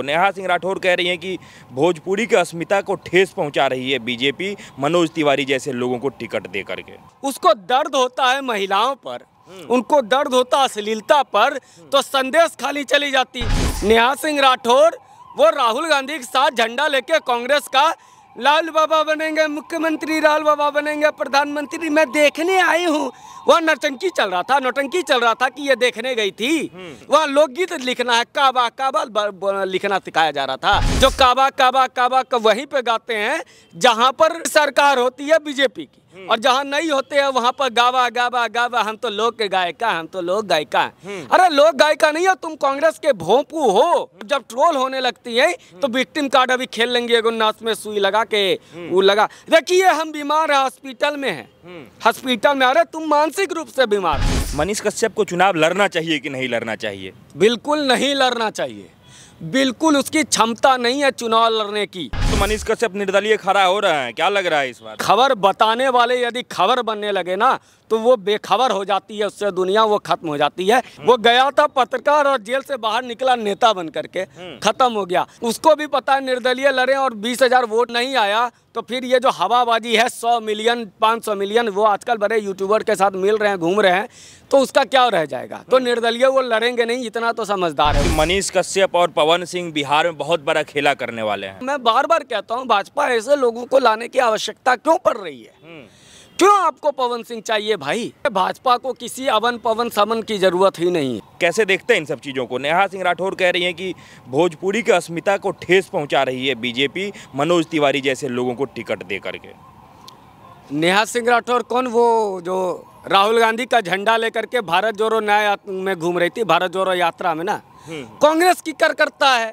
को नेहा सिंह राठौर कह रही हैं कि भोजपुरी की अस्मिता को ठेस पहुंचा रही है बीजेपी मनोज तिवारी जैसे लोगों को टिकट दे करके उसको दर्द होता है महिलाओं पर उनको दर्द होता अश्लीलता पर तो संदेश खाली चली जाती नेहा सिंह राठौर वो राहुल गांधी के साथ झंडा लेके कांग्रेस का लाल बाबा बनेंगे मुख्यमंत्री लाल बाबा बनेंगे प्रधानमंत्री मैं देखने आई हूँ वह नटंकी चल रहा था नटंकी चल रहा था कि ये देखने गई थी हम्म। वह लोकगीत लिखना है काबा काबा लिखना सिखाया जा रहा था जो काबा काबा काबा का वहीं पे गाते हैं जहाँ पर सरकार होती है बीजेपी की और जहाँ नहीं होते हैं वहाँ पर गावा गावा गावा हम तो लोक के गायिका हम तो लोक गायिका हम्म। अरे लोग गायिका नहीं हो तुम कांग्रेस के भोंपू हो जब ट्रोल होने लगती है तो विक्टिम हम्म। कार्ड अभी खेल लेंगे नस में सुई लगा के वो हम्म। लगा देखिए हम बीमार है हॉस्पिटल में है हॉस्पिटल में अरे तुम मानसिक रूप से बीमार मनीष कश्यप को चुनाव लड़ना चाहिए कि नहीं लड़ना चाहिए बिल्कुल नहीं लड़ना चाहिए बिल्कुल उसकी क्षमता नहीं है चुनाव लड़ने की मनीष कश्यप निर्दलीय खड़ा हो रहे हैं क्या लग रहा है इस बार खबर बताने वाले यदि खबर बनने लगे ना तो वो बेखबर हो जाती है उससे दुनिया वो खत्म हो जाती है हम्म। वो गया था पत्रकार और जेल से बाहर निकला नेता बन करके हम्म। खत्म हो गया उसको भी पता है निर्दलीय लड़े और बीस हजार वोट नहीं आया तो फिर ये जो हवाबाजी है सौ मिलियन पाँच सौ मिलियन वो आजकल बड़े यूट्यूबर के साथ मिल रहे हैं घूम रहे हैं तो उसका क्या रह जाएगा तो हम्म। निर्दलीय वो लड़ेंगे नहीं इतना तो समझदार है मनीष कश्यप और पवन सिंह बिहार में बहुत बड़ा खेला करने वाले हैं मैं बार बार कहता हूँ भाजपा ऐसे लोगों को लाने की आवश्यकता क्यों पड़ रही है हम्म। क्यों आपको पवन सिंह चाहिए भाई भाजपा को किसी अवन पवन समन की जरूरत ही नहीं कैसे देखते हैं इन सब चीज़ों को नेहा सिंह राठौर कह रही हैं कि भोजपुरी की अस्मिता को ठेस पहुंचा रही है बीजेपी मनोज तिवारी जैसे लोगों को टिकट दे करके नेहा सिंह राठौर कौन वो जो राहुल गांधी का झंडा लेकर के भारत जोड़ो न्याय में घूम रही थी भारत जोड़ो यात्रा में ना हम्म। कांग्रेस की कर करता है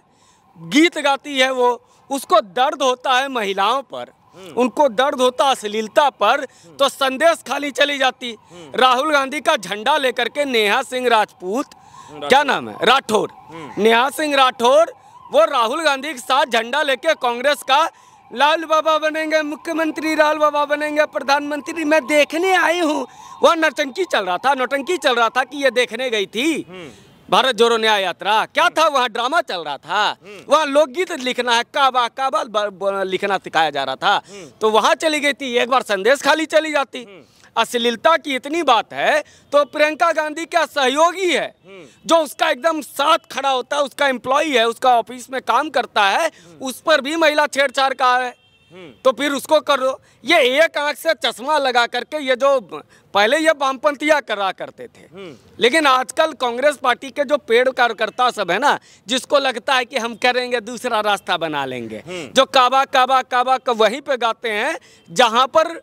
गीत गाती है वो उसको दर्द होता है महिलाओं पर उनको दर्द होता अश्लीलता पर तो संदेश खाली चली जाती राहुल गांधी का झंडा लेकर के नेहा सिंह राजपूत क्या नाम है राठौर हम्म। नेहा सिंह राठौर वो राहुल गांधी के साथ झंडा लेके कांग्रेस का लाल बाबा बनेंगे मुख्यमंत्री लाल बाबा बनेंगे प्रधानमंत्री मैं देखने आई हूँ वह नौटंकी चल रहा था नौटंकी चल रहा था कि ये देखने गई थी हम्म। भारत जोड़ो न्याय यात्रा क्या था वहाँ ड्रामा चल रहा था हम्म। वहाँ लोकगीत लिखना है काबा काबा लिखना सिखाया जा रहा था हम्म। तो वहाँ चली गई थी एक बार संदेश खाली चली जाती हम्म। अश्लीलता की इतनी बात है तो प्रियंका गांधी क्या सहयोगी है जो उसका एकदम साथ खड़ा होता है उसका एम्प्लॉय है उसका ऑफिस में काम करता है उस पर भी महिला छेड़छाड़ का है तो फिर उसको कर दो ये एक आंख से चश्मा लगा करके ये जो पहले ये वामपंथिया करा करते थे हम्म। लेकिन आजकल कांग्रेस पार्टी के जो पेड़ कार्यकर्ता सब है ना जिसको लगता है कि हम करेंगे दूसरा रास्ता बना लेंगे हम्म। जो काबा काबा काबा का वहीं पे गाते हैं जहां पर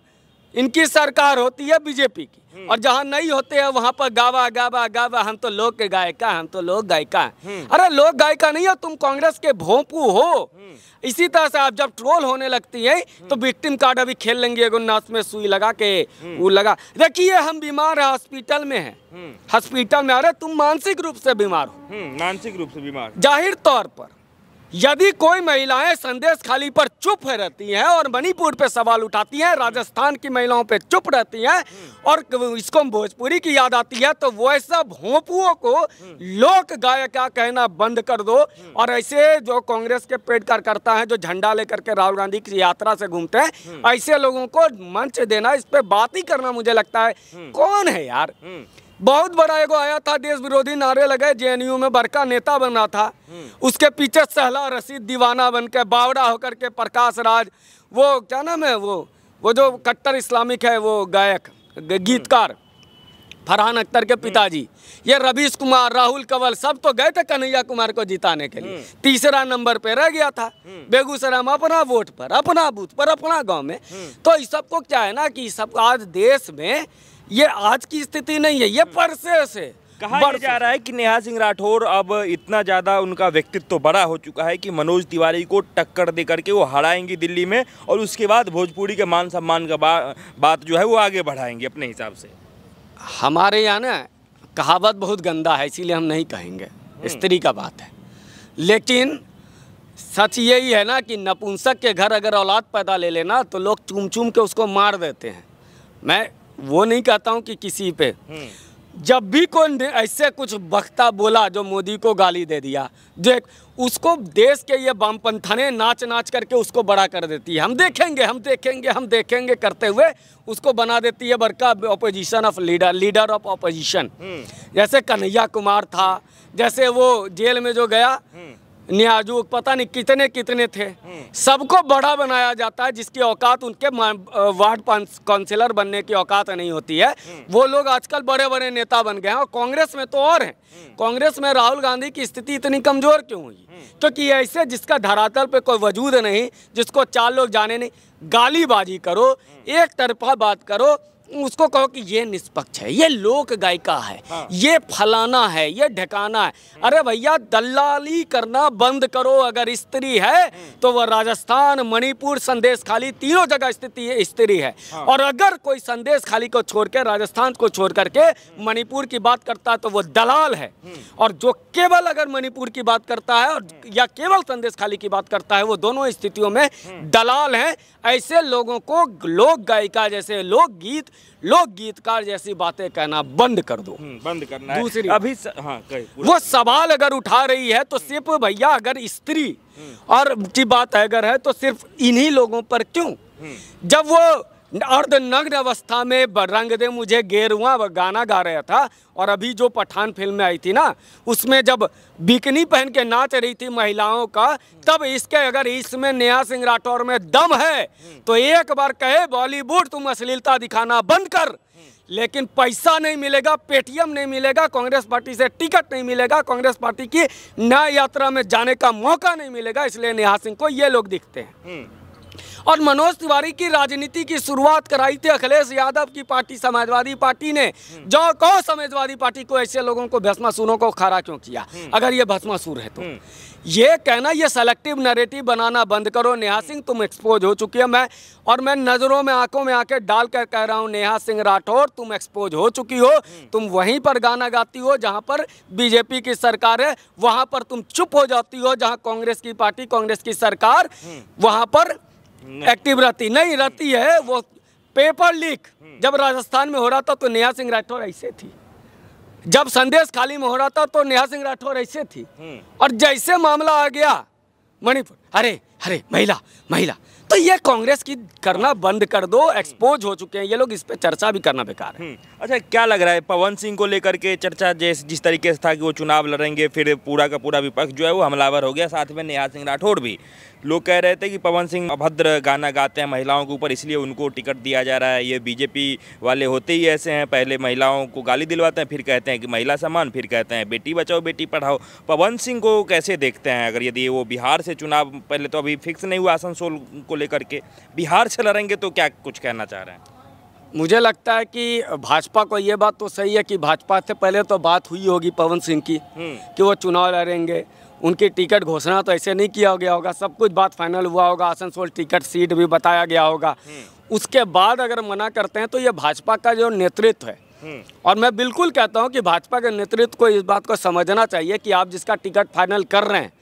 इनकी सरकार होती है बीजेपी की हम्म। और जहाँ नहीं होते हैं वहाँ पर गावा गावा गावा हम तो लोक के गायिका हम तो लोक गायिका हम्म। अरे लोग गायिका नहीं हो तुम कांग्रेस के भोंपू हो हम्म। इसी तरह से आप जब ट्रोल होने लगती है तो विक्टिम कार्ड अभी खेल लेंगे नस में सुई लगा के वो लगा देखिए हम बीमार है हॉस्पिटल में है हॉस्पिटल में अरे तुम मानसिक रूप से बीमार हो मानसिक रूप से बीमार जाहिर तौर पर यदि कोई महिलाएं संदेश खाली पर चुप रहती हैं और मणिपुर पे सवाल उठाती हैं राजस्थान की महिलाओं पे चुप रहती हैं और इसको भोजपुरी की याद आती है तो वैसा भोंपुओं को लोक गायक का कहना बंद कर दो और ऐसे जो कांग्रेस के पेट कार्यकर्ता हैं जो झंडा लेकर के राहुल गांधी की यात्रा से घूमते हैं ऐसे लोगों को मंच देना इस पर बात ही करना मुझे लगता है कौन है यार बहुत बड़ा एगो आया था देश विरोधी नारे लगे जेएनयू में बड़का नेता बना था हम्म। उसके पीछे सहला रशीद दीवाना बन के बावड़ा होकर के प्रकाश राज वो क्या नाम है वो वो जो कट्टर इस्लामिक है वो गायक हम्म। गीतकार फरहान अख्तर के हम्म। पिताजी ये रवीश कुमार राहुल कंवल सब तो गए थे कन्हैया कुमार को जिताने के लिए तीसरा नंबर पे रह गया था बेगूसराय में अपना वोट पर अपना बूथ पर अपना गांव में तो इस सबको क्या है ना कि सब आज देश में ये आज की स्थिति नहीं है ये परसे से कहा जा रहा है कि नेहा सिंह राठौर अब इतना ज़्यादा उनका व्यक्तित्व तो बड़ा हो चुका है कि मनोज तिवारी को टक्कर दे करके वो हराएंगी दिल्ली में और उसके बाद भोजपुरी के मान सम्मान का बा, बात जो है वो आगे बढ़ाएंगे अपने हिसाब से हमारे यहाँ ना कहावत बहुत गंदा है इसीलिए हम नहीं कहेंगे हम्म। स्त्री का बात है लेकिन सच यही है ना कि नपुंसक के घर अगर औलाद पैदा ले लेना तो लोग चूम चूम के उसको मार देते हैं मैं वो नहीं कहता हूँ कि किसी पे हम्म। जब भी कोई ऐसे कुछ बख्ता बोला जो मोदी को गाली दे दिया देख उसको देश के ये वामपंथाने नाच नाच करके उसको बड़ा कर देती है हम देखेंगे हम देखेंगे हम देखेंगे करते हुए उसको बना देती है बड़का opposition of leader leader of opposition जैसे कन्हैया कुमार था जैसे वो जेल में जो गया हम्म। न्याजुक पता नहीं कितने कितने थे सबको बड़ा बनाया जाता है जिसकी औकात उनके वार्ड काउंसिलर बनने की औकात नहीं होती है वो लोग आजकल बड़े बड़े नेता बन गए हैं और कांग्रेस में तो और हैं कांग्रेस में राहुल गांधी की स्थिति इतनी कमजोर क्यों हुई क्योंकि ऐसे जिसका धरातल पे कोई वजूद नहीं जिसको चार लोग जाने नहीं गालीबाजी करो एक तरफा बात करो उसको कहो कि ये निष्पक्ष है ये लोक गायिका है हाँ। ये फलाना है ये ढकाना है हम्म। अरे भैया दलाली करना बंद करो अगर स्त्री है हम्म। तो वह राजस्थान मणिपुर संदेश खाली तीनों जगह स्थिति स्त्री है हाँ। और अगर कोई संदेश खाली को छोड़ के राजस्थान को छोड़ करके मणिपुर की बात करता है तो वो दलाल है हम्म। और जो केवल अगर मणिपुर की बात करता है और या केवल संदेश खाली की बात करता है वो दोनों स्थितियों में दलाल है ऐसे लोगों को लोक गायिका जैसे लोक गीत लोग गीतकार जैसी बातें कहना बंद कर दो हम्म, बंद करना दूसरी अभी स, हाँ, वो सवाल अगर उठा रही है तो सिर्फ भैया अगर स्त्री हम्म। और की बात अगर है तो सिर्फ इन्हीं लोगों पर क्यों हम्म। जब वो अर्धनग्न अवस्था में रंग दे मुझे गेरुआ गाना गा रहा था और अभी जो पठान फिल्म में आई थी ना उसमें जब बिकनी पहन के नाच रही थी महिलाओं का तब इसके अगर इसमें नया सिंह राठौर में दम है तो एक बार कहे बॉलीवुड तुम अश्लीलता दिखाना बंद कर लेकिन पैसा नहीं मिलेगा पेटीएम नहीं मिलेगा कांग्रेस पार्टी से टिकट नहीं मिलेगा कांग्रेस पार्टी की न्याय यात्रा में जाने का मौका नहीं मिलेगा इसलिए नेहा सिंह को ये लोग दिखते हैं हम्म। और मनोज तिवारी की राजनीति की शुरुआत कराई थी अखिलेश यादव की पार्टी समाजवादी पार्टी ने हम्म। जो कहो समाजवादी पार्टी को ऐसे लोगों को भस्मासुरों को खारा क्यों किया हम्म। अगर ये भस्मासुर है तो हम्म। ये कहना ये सेलेक्टिव नरेटिव बनाना बंद करो नेहा सिंह तुम एक्सपोज हो चुकी है मैं और मैं नज़रों में आंखों में आके डाल कर कह रहा हूँ नेहा सिंह राठौर तुम एक्सपोज हो चुकी हो तुम वहीं पर गाना गाती हो जहाँ पर बीजेपी की सरकार है वहाँ पर तुम चुप हो जाती हो जहाँ कांग्रेस की पार्टी कांग्रेस की सरकार वहाँ पर एक्टिव रहती नहीं रहती है वो पेपर लीक हम्म। जब राजस्थान में हो रहा था तो नेहा सिंह राठौर ऐसे थी जब संदेश खाली में हो रहा था तो नेहा सिंह राठौर ऐसे थी हम्म। और जैसे मामला आ गया मणिपुर अरे अरे महिला महिला तो ये कांग्रेस की करना बंद कर दो एक्सपोज हम्म। हो चुके हैं ये लोग इस पे चर्चा भी करना बेकार है अच्छा क्या लग रहा है पवन सिंह को लेकर के चर्चा जिस जिस तरीके से था कि वो चुनाव लड़ेंगे फिर पूरा का पूरा विपक्ष जो है वो हमलावर हो गया साथ में नेहा सिंह राठौर भी लोग कह रहे थे कि पवन सिंह अभद्र गाना गाते हैं महिलाओं के ऊपर इसलिए उनको टिकट दिया जा रहा है ये बीजेपी वाले होते ही ऐसे हैं पहले महिलाओं को गाली दिलवाते हैं फिर कहते हैं कि महिला सम्मान फिर कहते हैं बेटी बचाओ बेटी पढ़ाओ पवन सिंह को कैसे देखते हैं अगर यदि वो बिहार से चुनाव पहले तो अभी फिक्स नहीं हुआ आसनसोल को लेकर के बिहार से लड़ेंगे तो क्या कुछ कहना चाह रहे हैं मुझे लगता है कि भाजपा को ये बात तो सही है कि भाजपा से पहले तो बात हुई होगी पवन सिंह की हम्म। कि वो चुनाव लड़ेंगे उनकी टिकट घोषणा तो ऐसे नहीं किया गया होगा सब कुछ बात फाइनल हुआ होगा आसनसोल टिकट सीट भी बताया गया होगा हम्म। उसके बाद अगर मना करते हैं तो ये भाजपा का जो नेतृत्व है हम्म। और मैं बिल्कुल कहता हूँ कि भाजपा के नेतृत्व को इस बात को समझना चाहिए कि आप जिसका टिकट फाइनल कर रहे हैं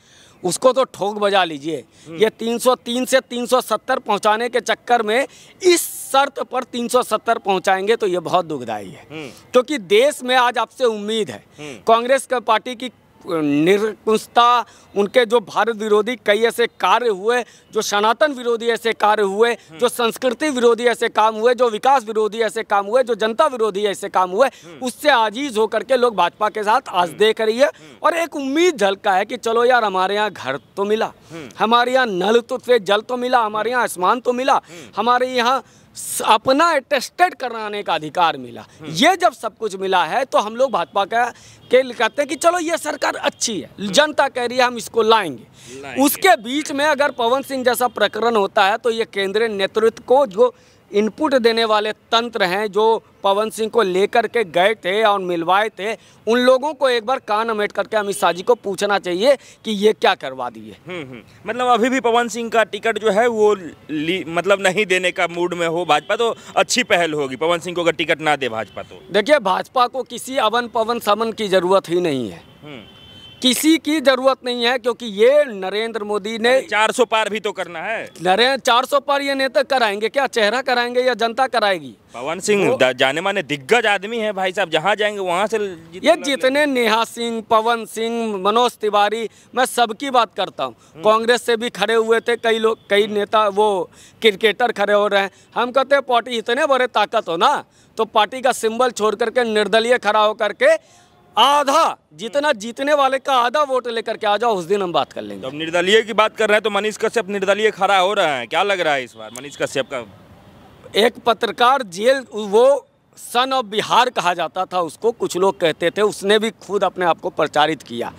उसको तो ठोक बजा लीजिए हम्म। ये 303 से 370 पहुंचाने के चक्कर में इस शर्त पर 370 पहुंचाएंगे तो ये बहुत दुखदाई है क्योंकि देश में आज आपसे उम्मीद है कांग्रेस का पार्टी की निरकुंशता उनके जो भारत विरोधी कई ऐसे कार्य हुए जो सनातन विरोधी ऐसे कार्य हुए हम्म। जो संस्कृति विरोधी ऐसे काम हुए जो विकास विरोधी ऐसे काम हुए जो जनता विरोधी ऐसे काम हुए हम्म। उससे आजीज होकर के लोग भाजपा के साथ आज हम्म। देख रही है और एक उम्मीद झलका है कि चलो यार हमारे यहाँ घर तो मिला हमारे यहाँ नल तो से जल तो मिला हमारे यहाँ आसमान तो मिला हमारे यहाँ अपना अटेस्टेड कराने का अधिकार मिला हम्म। ये जब सब कुछ मिला है तो हम लोग भाजपा का के कहते हैं कि चलो ये सरकार अच्छी है हम्म। जनता कह रही है हम इसको लाएंगे, लाएंगे। उसके बीच में अगर पवन सिंह जैसा प्रकरण होता है तो ये केंद्रीय नेतृत्व को जो इनपुट देने वाले तंत्र हैं जो पवन सिंह को लेकर के गए थे और मिलवाए थे उन लोगों को एक बार कान अमेट करके अमित शाह जी को पूछना चाहिए कि ये क्या करवा दिए हम्म, हम्म। मतलब अभी भी पवन सिंह का टिकट जो है वो मतलब नहीं देने का मूड में हो भाजपा तो अच्छी पहल होगी पवन सिंह को अगर टिकट ना दे भाजपा तो देखिए भाजपा को किसी अवन पवन समन की ज़रूरत ही नहीं है हम्म। किसी की जरूरत नहीं है क्योंकि ये नरेंद्र मोदी ने 400 पार भी तो करना है नरेंद्र 400 पार ये नेता कराएंगे क्या चेहरा कराएंगे या जनता कराएगी पवन सिंह तो, जाने माने दिग्गज आदमी है भाई साहब जहाँ जाएंगे वहाँ से ये जितने नेहा सिंह पवन सिंह मनोज तिवारी मैं सबकी बात करता हूँ हम्म। कांग्रेस से भी खड़े हुए थे कई लोग कई नेता वो क्रिकेटर खड़े हो रहे हैं हम कहते हैं पार्टी इतने बड़े ताकत हो ना तो पार्टी का सिंबल छोड़ करके निर्दलीय खड़ा होकर के आधा जितना जीतने वाले का आधा वोट लेकर के आ जाओ उस दिन हम बात कर लेंगे तो निर्दलीय की बात कर रहे हैं तो मनीष कश्यप निर्दलीय खड़ा हो रहा है क्या लग रहा है इस बार मनीष कश्यप का एक पत्रकार जेल वो सन ऑफ बिहार कहा जाता था उसको कुछ लोग कहते थे उसने भी खुद अपने आप को प्रचारित किया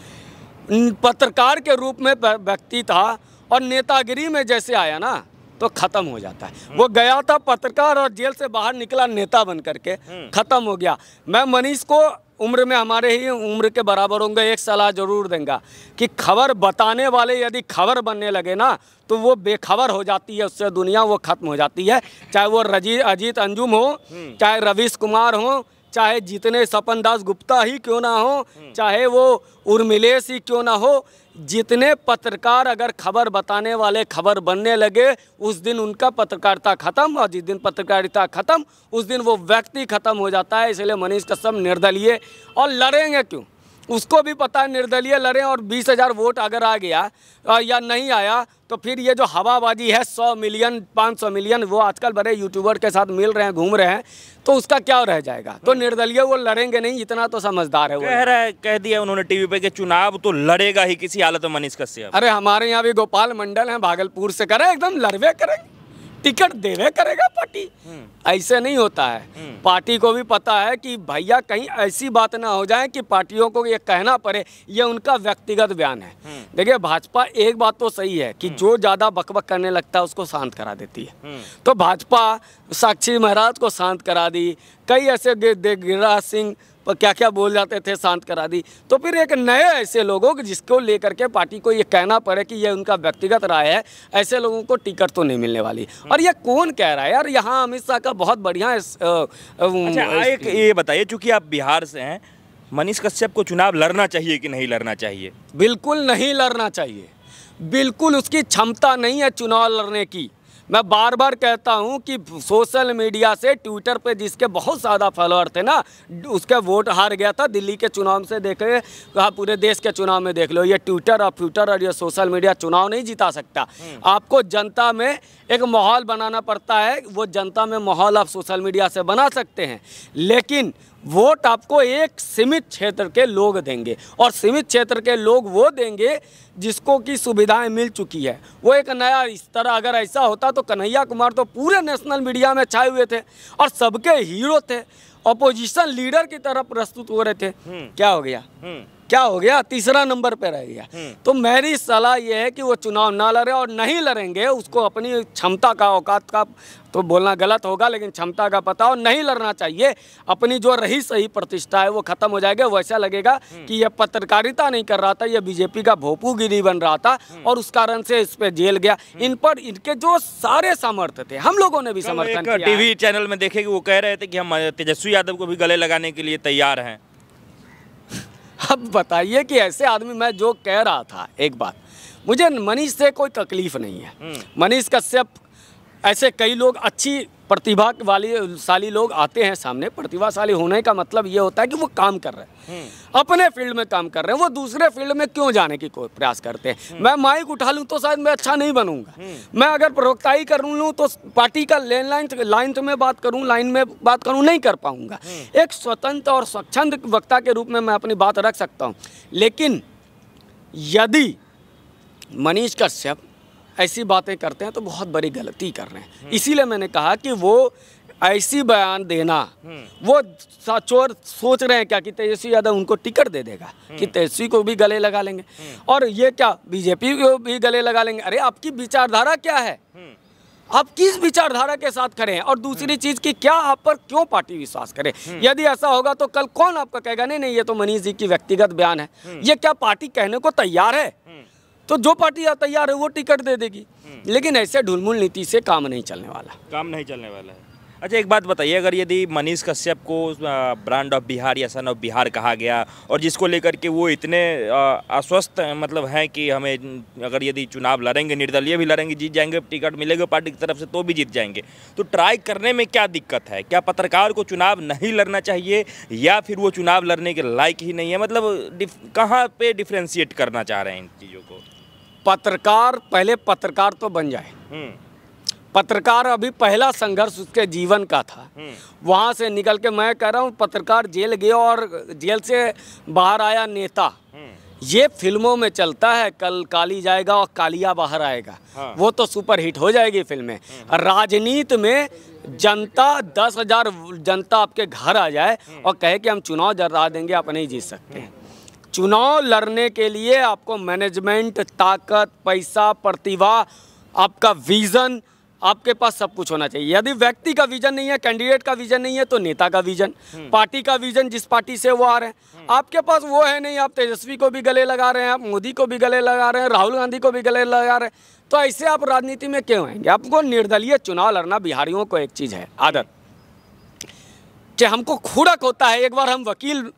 पत्रकार के रूप में व्यक्ति था और नेतागिरी में जैसे आया ना तो खत्म हो जाता है हम्म। वो गया था पत्रकार और जेल से बाहर निकला नेता बन करके हम्म। खत्म हो गया मैं मनीष को उम्र में हमारे ही उम्र के बराबर होंगे एक सलाह ज़रूर देंगे कि खबर बताने वाले यदि खबर बनने लगे ना तो वो बेखबर हो जाती है उससे दुनिया वो ख़त्म हो जाती है चाहे वो रजी अजीत अंजुम हो हम्म। चाहे रवीश कुमार हो चाहे जितने सपन दास गुप्ता ही क्यों ना हो चाहे वो उर्मिलेश ही क्यों ना हो जितने पत्रकार अगर खबर बताने वाले खबर बनने लगे उस दिन उनका पत्रकारिता खत्म और जिस दिन पत्रकारिता खत्म उस दिन वो व्यक्ति खत्म हो जाता है इसलिए मनीष कश्यप निर्दलीय और लड़ेंगे क्यों उसको भी पता है निर्दलीय लड़ें और बीस हज़ार वोट अगर आ गया या नहीं आया तो फिर ये जो हवाबाजी है सौ मिलियन पाँच सौ मिलियन वो आजकल बड़े यूट्यूबर के साथ मिल रहे हैं घूम रहे हैं तो उसका क्या रह जाएगा तो निर्दलीय वो लड़ेंगे नहीं इतना तो समझदार है वो कह रहा है कह दिया उन्होंने टीवी पे कि चुनाव तो लड़ेगा ही किसी हालत में मनीष कश्यप अरे हमारे यहाँ भी गोपाल मंडल हैं भागलपुर से करें एकदम लड़वे करेंगे टिकट देवे करेगा पार्टी हम्म। ऐसे नहीं होता है हम्म। पार्टी को भी पता है कि भैया कहीं ऐसी बात ना हो जाए कि पार्टियों को ये कहना पड़े ये उनका व्यक्तिगत बयान है हम्म। देखिए भाजपा एक बात तो सही है कि जो ज़्यादा बकबक करने लगता है उसको शांत करा देती है तो भाजपा साक्षी महाराज को शांत करा दी कई ऐसे गिरिराज सिंह पर क्या क्या बोल जाते थे शांत करा दी तो फिर एक नए ऐसे लोगों जिसको लेकर के पार्टी को ये कहना पड़े कि ये उनका व्यक्तिगत राय है ऐसे लोगों को टिकट तो नहीं मिलने वाली हम्म। और ये कौन कह रहा है यार यहाँ अमित शाह का बहुत बढ़िया अच्छा, एक ये बताइए चूँकि आप बिहार से हैं मनीष कश्यप को चुनाव लड़ना चाहिए कि नहीं लड़ना चाहिए बिल्कुल नहीं लड़ना चाहिए बिल्कुल उसकी क्षमता नहीं है चुनाव लड़ने की मैं बार बार कहता हूं कि सोशल मीडिया से ट्विटर पे जिसके बहुत ज़्यादा फॉलोअर थे ना उसके वोट हार गया था दिल्ली के चुनाव से देख रहे हाँ पूरे देश के चुनाव में देख लो ये ट्विटर और फ्यूटर और ये सोशल मीडिया चुनाव नहीं जीता सकता हम्म। आपको जनता में एक माहौल बनाना पड़ता है वो जनता में माहौल आप सोशल मीडिया से बना सकते हैं लेकिन वोट आपको एक सीमित क्षेत्र के लोग देंगे और सीमित क्षेत्र के लोग वो देंगे जिसको की सुविधाएं मिल चुकी है वो एक नया इस तरह अगर ऐसा होता तो कन्हैया कुमार तो पूरे नेशनल मीडिया में छाए हुए थे और सबके हीरो थे अपोजिशन लीडर की तरह प्रस्तुत हो रहे थे हम्म। क्या हो गया हम्म। क्या हो गया तीसरा नंबर पे रह गया हम्म। तो मेरी सलाह यह है कि वो चुनाव ना लड़े और नहीं लड़ेंगे उसको अपनी क्षमता का औकात का तो बोलना गलत होगा लेकिन क्षमता का पता और नहीं लड़ना चाहिए अपनी जो रही सही प्रतिष्ठा है वो खत्म हो जाएगा वैसा लगेगा हम्म। कि यह पत्रकारिता नहीं कर रहा था यह बीजेपी का भोपूगिरी बन रहा था हम्म। और उस कारण से इस पर जेल गया इन पर इनके जो सारे समर्थक थे हम लोगों ने भी समर्थन टीवी चैनल में देखे वो कह रहे थे कि हम तेजस्वी यादव को भी गले लगाने के लिए तैयार हैं अब बताइए कि ऐसे आदमी मैं जो कह रहा था एक बात मुझे मनीष से कोई तकलीफ नहीं है हम्म। मनीष कश्यप ऐसे कई लोग अच्छी प्रतिभा वाली साली लोग आते हैं सामने प्रतिभाशाली होने का मतलब ये होता है कि वो काम कर रहे हैं हम्म। अपने फील्ड में काम कर रहे हैं वो दूसरे फील्ड में क्यों जाने की प्रयास करते हैं हम्म। मैं माइक उठा लूँ तो शायद मैं अच्छा नहीं बनूंगा हम्म। मैं अगर प्रवक्ता ही कर लूँ तो पार्टी का लेन लाइन लाइन में बात करूँ लाइन में बात करूँ नहीं कर पाऊंगा एक स्वतंत्र और स्वच्छंद वक्ता के रूप में मैं अपनी बात रख सकता हूँ लेकिन यदि मनीष कश्यप ऐसी बातें करते हैं तो बहुत बड़ी गलती कर रहे हैं इसीलिए मैंने कहा कि वो ऐसी बयान देना हम्म। वो चोर सोच रहे हैं क्या कि तेजस्वी यादव उनको टिकट दे देगा कि हम्म। तेजस्वी को भी गले लगा लेंगे हम्म। और ये क्या बीजेपी को भी गले लगा लेंगे अरे आपकी विचारधारा क्या है आप किस विचारधारा के साथ खड़े हैं और दूसरी चीज की क्या आप पर क्यों पार्टी विश्वास करे यदि ऐसा होगा तो कल कौन आपका कहेगा नहीं नहीं ये तो मनीष जी की व्यक्तिगत बयान है ये क्या पार्टी कहने को तैयार है तो जो पार्टी तैयार है वो टिकट दे देगी हम्म। लेकिन ऐसे ढुलमुल नीति से काम नहीं चलने वाला काम नहीं चलने वाला है अच्छा एक बात बताइए अगर यदि मनीष कश्यप को ब्रांड ऑफ बिहार या सन ऑफ बिहार कहा गया और जिसको लेकर के वो इतने अस्वस्थ मतलब हैं कि हमें अगर यदि चुनाव लड़ेंगे निर्दलीय भी लड़ेंगे जीत जाएंगे टिकट मिलेगा पार्टी की तरफ से तो भी जीत जाएंगे तो ट्राई करने में क्या दिक्कत है क्या पत्रकार को चुनाव नहीं लड़ना चाहिए या फिर वो चुनाव लड़ने के लायक ही नहीं है मतलब कहाँ पर डिफ्रेंशिएट करना चाह रहे हैं इन चीज़ों को पत्रकार पहले पत्रकार तो बन जाए हम्म। पत्रकार अभी पहला संघर्ष उसके जीवन का था हम्म। वहाँ से निकल के मैं कह रहा हूँ पत्रकार जेल गया और जेल से बाहर आया नेता हम्म। ये फिल्मों में चलता है कल काली जाएगा और कालिया बाहर आएगा हाँ। वो तो सुपर हिट हो जाएगी फिल्में राजनीति में जनता दस हजार जनता आपके घर आ जाए और कहे कि हम चुनाव जरा देंगे आप नहीं जीत सकते हैं चुनाव लड़ने के लिए आपको मैनेजमेंट ताकत पैसा प्रतिभा आपका विज़न आपके पास सब कुछ होना चाहिए यदि व्यक्ति का विजन नहीं है कैंडिडेट का विजन नहीं है तो नेता का विजन हम्म। पार्टी का विजन जिस पार्टी से वो आ रहे हैं हम्म। आपके पास वो है नहीं आप तेजस्वी को भी गले लगा रहे हैं आप मोदी को भी गले लगा रहे हैं राहुल गांधी को भी गले लगा रहे हैं तो ऐसे आप राजनीति में क्यों आएंगे आपको निर्दलीय चुनाव लड़ना बिहारियों को एक चीज़ है आदत कि हमको खुड़क होता है एक बार हम वकील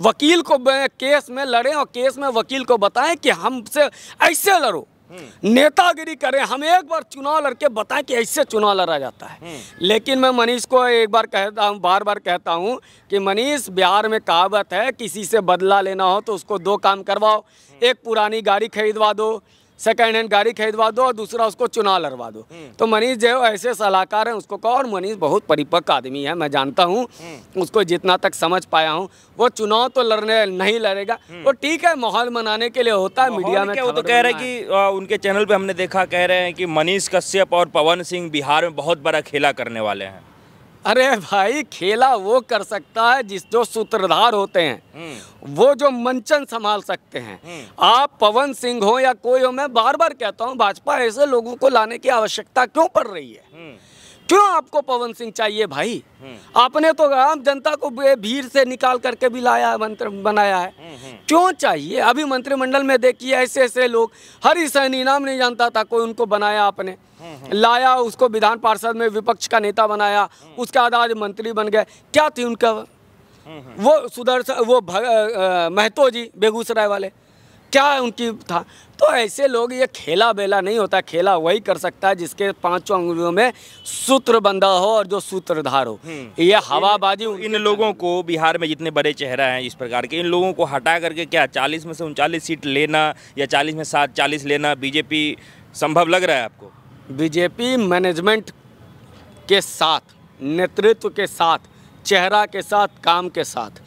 वकील को केस में लड़ें और केस में वकील को बताएं कि हमसे ऐसे लड़ो हम्म। नेतागिरी करें हम एक बार चुनाव लड़के बताएं कि ऐसे चुनाव लड़ा जाता है हम्म। लेकिन मैं मनीष को एक बार कहता हूँ बार बार कहता हूँ कि मनीष बिहार में कहावत है किसी से बदला लेना हो तो उसको दो काम करवाओ हम्म। एक पुरानी गाड़ी खरीदवा दो सेकेंड हैंड गाड़ी खरीदवा दो और दूसरा उसको चुनाव लड़वा दो हम्म। तो मनीष जो ऐसे सलाहकार हैं उसको कहो और मनीष बहुत परिपक्व आदमी है मैं जानता हूँ हम्म। उसको जितना तक समझ पाया हूँ वो चुनाव तो लड़ने नहीं लड़ेगा हम्म। वो ठीक है माहौल मनाने के लिए होता है मीडिया में तो कह रहे हैं कि उनके चैनल पर हमने देखा कह रहे हैं कि मनीष कश्यप और पवन सिंह बिहार में बहुत बड़ा खेला करने वाले हैं अरे भाई खेला वो कर सकता है जिस जो सूत्रधार होते हैं हम्म। वो जो मंचन संभाल सकते हैं हम्म। आप पवन सिंह हो या कोई हो मैं बार बार कहता हूँ भाजपा ऐसे लोगों को लाने की आवश्यकता क्यों पड़ रही है हम्म। क्यों आपको पवन सिंह चाहिए भाई आपने तो आम जनता को भीड़ से निकाल करके भी लाया मंत्र बनाया है हम्म, हम्म। क्यों चाहिए अभी मंत्रिमंडल में देखिए ऐसे ऐसे लोग हरी सहनी नाम नहीं जानता था कोई उनको बनाया आपने हम्म, लाया उसको विधान पार्षद में विपक्ष का नेता बनाया उसके बाद आज मंत्री बन गए क्या थी उनका वो सुदर्शन वो महतो जी बेगूसराय वाले क्या उनकी था तो ऐसे लोग ये खेला बेला नहीं होता खेला वही कर सकता है जिसके पांचों अंगुलियों में सूत्र बंधा हो और जो सूत्रधार हो हम्म। ये हवाबाजी इन लोगों को बिहार में जितने बड़े चेहरा हैं इस प्रकार के इन लोगों को हटा करके क्या चालीस में से उनचालीस सीट लेना या चालीस में सात चालीस लेना बीजेपी संभव लग रहा है आपको बीजेपी मैनेजमेंट के साथ नेतृत्व के साथ चेहरा के साथ काम के साथ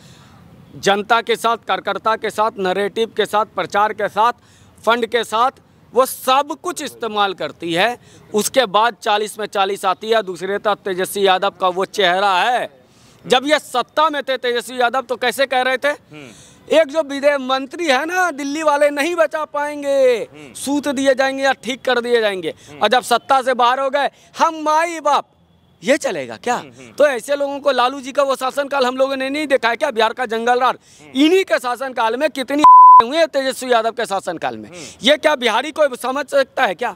जनता के साथ कार्यकर्ता के साथ नरेटिव के साथ प्रचार के साथ फंड के साथ वो सब कुछ इस्तेमाल करती है उसके बाद 40 में 40 आती है दूसरे तरफ तेजस्वी यादव का वो चेहरा है जब ये सत्ता में थे तेजस्वी यादव तो कैसे कह रहे थे एक जो विदेश मंत्री है ना दिल्ली वाले नहीं बचा पाएंगे हम्म। सूत दिए जाएंगे या ठीक कर दिए जाएंगे हम्म। और जब सत्ता से बाहर हो गए हम माई बाप ये चलेगा क्या हम्म, हम्म। तो ऐसे लोगों को लालू जी का वो शासनकाल हम लोगों ने नहीं देखा है क्या बिहार का जंगल राज हम्म। इन्हीं के शासनकाल में कितनी हुए तेजस्वी यादव के शासनकाल में ये क्या बिहारी को समझ सकता है क्या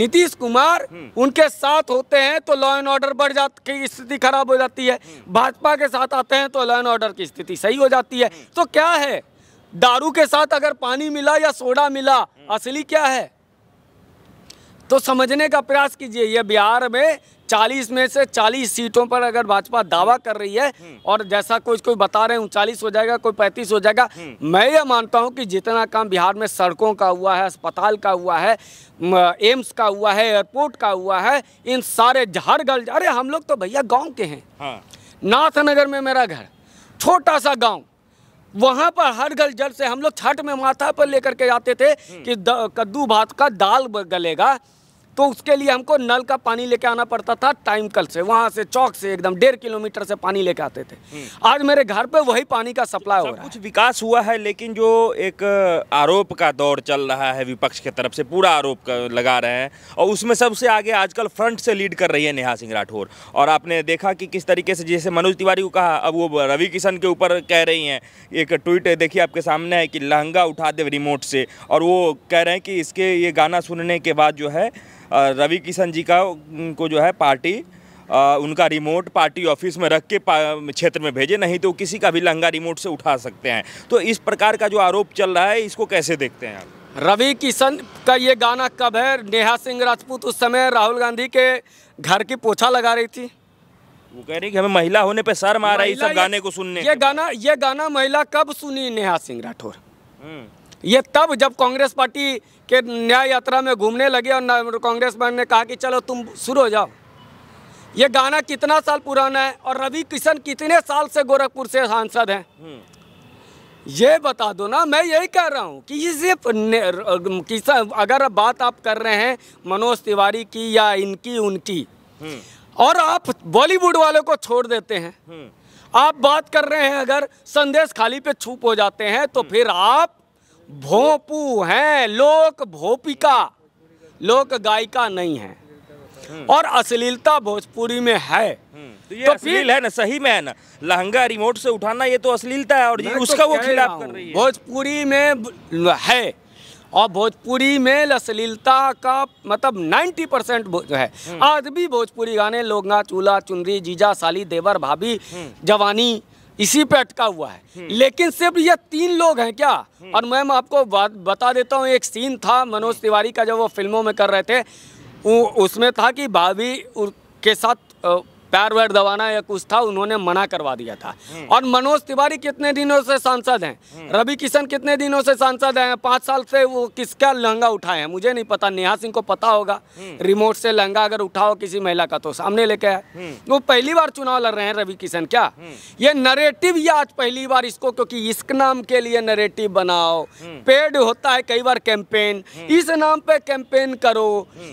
नीतीश कुमार उनके साथ होते हैं तो लॉ एंड ऑर्डर बढ़ जाती की स्थिति खराब हो जाती है भाजपा के साथ आते हैं तो लॉ एंड ऑर्डर की स्थिति सही हो जाती है तो क्या है दारू के साथ अगर पानी मिला या सोडा मिला असली क्या है तो समझने का प्रयास कीजिए यह बिहार में चालीस में से चालीस सीटों पर अगर भाजपा दावा कर रही है हम्म। और जैसा कुछ कोई बता रहे हैं उनचालीस हो जाएगा कोई पैंतीस हो जाएगा हम्म। मैं ये मानता हूँ कि जितना काम बिहार में सड़कों का हुआ है अस्पताल का हुआ है एम्स का हुआ है एयरपोर्ट का हुआ है इन सारे हर गल अरे हम लोग तो भैया गाँव के हैं हाँ। नाथनगर में मेरा घर छोटा सा गाँव वहाँ पर हर गल जल से हम लोग छठ में माथा पर लेकर के जाते थे हम्म। कि कद्दू भात का दाल गलेगा तो उसके लिए हमको नल का पानी लेके आना पड़ता था टाइम कल से वहाँ से चौक से एकदम डेढ़ किलोमीटर से पानी लेके आते थे हम्म। आज मेरे घर पे वही पानी का सप्लाई हो रहा है कुछ विकास हुआ है लेकिन जो एक आरोप का दौर चल रहा है विपक्ष की तरफ से पूरा आरोप लगा रहे हैं और उसमें सबसे आगे आजकल फ्रंट से लीड कर रही है नेहा सिंह राठौर और आपने देखा कि किस तरीके से जैसे मनोज तिवारी को कहा अब वो रवि किशन के ऊपर कह रही हैं एक ट्वीट देखिए आपके सामने है कि लहंगा उठा दे रिमोट से और वो कह रहे हैं कि इसके ये गाना सुनने के बाद जो है रवि किशन जी का को जो है पार्टी आ, उनका रिमोट पार्टी ऑफिस में रख के क्षेत्र में भेजे नहीं तो किसी का भी लहंगा रिमोट से उठा सकते हैं तो इस प्रकार का जो आरोप चल रहा है इसको कैसे देखते हैं आप रवि किशन का ये गाना कब है नेहा सिंह राजपूत उस समय राहुल गांधी के घर की पोछा लगा रही थी वो कह रही कि हमें महिला होने पे शर्म आ रही सब गाने को सुनने ये गाना ये गाना महिला कब सुनी नेहा सिंह राठौर हम्म। ये तब जब कांग्रेस पार्टी के न्याय यात्रा में घूमने लगे और कांग्रेस मैन ने कहा कि चलो तुम शुरू हो जाओ ये गाना कितना साल पुराना है और रवि किशन कितने साल से गोरखपुर से सांसद हैं हम्म। ये बता दो ना मैं यही कह रहा हूँ कि सिर्फ किसान अगर बात आप कर रहे हैं मनोज तिवारी की या इनकी उनकी हम्म। और आप बॉलीवुड वालों को छोड़ देते हैं हम्म। आप बात कर रहे हैं अगर संदेश खाली पे छूप हो जाते हैं तो फिर आप भोपू हैं लोक भोपिका लोक गायिका नहीं है हम्म। और अश्लीलता भोजपुरी में है हम्म, तो ये तो अश्लील है ना सही में है ना लहंगा रिमोट से उठाना ये तो अश्लीलता है और ये तो उसका तो वो खिलाफ कर रही है भोजपुरी में है और भोजपुरी में अश्लीलता का मतलब 90 परसेंट है हम्म। आज भी भोजपुरी गाने लोग चूला चूल्हा चुनरी जीजा साली देवर भाभी जवानी इसी पे अटका हुआ है हम्म। लेकिन सिर्फ ये तीन लोग हैं क्या हम्म। और मैम आपको बात बता देता हूँ एक सीन था मनोज हम्म। तिवारी का जब वो फिल्मों में कर रहे थे उसमें था कि भाभी के साथ पैर वैर दबाना या कुछ था उन्होंने मना करवा दिया था हम्म। और मनोज तिवारी कितने दिनों से सांसद हैं हम्म। रवि किशन कितने दिनों से सांसद हैं पाँच साल से वो किसका लहंगा उठाए हैं मुझे नहीं पता नेहा सिंह को पता होगा हम्म। रिमोट से लहंगा अगर उठाओ किसी महिला का तो सामने लेके आए वो पहली बार चुनाव लड़ रहे हैं रवि किशन क्या ये नरेटिव या आज पहली बार इसको क्योंकि इस नाम के लिए नरेटिव बनाओ पेड होता है कई बार कैंपेन इस नाम पे कैंपेन करो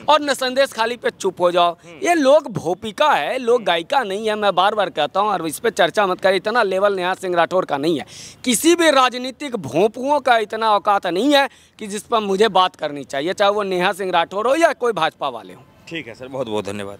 और न संदेश खाली पे चुप हो जाओ ये लोग भोपिका है लोग गायिका नहीं है मैं बार बार कहता हूँ और इस पर चर्चा मत करें इतना लेवल नेहा सिंह राठौर का नहीं है किसी भी राजनीतिक भोंपुओं का इतना औकात नहीं है कि जिस पर मुझे बात करनी चाहिए चाहे वो नेहा सिंह राठौर हो या कोई भाजपा वाले हों ठीक है सर बहुत बहुत धन्यवाद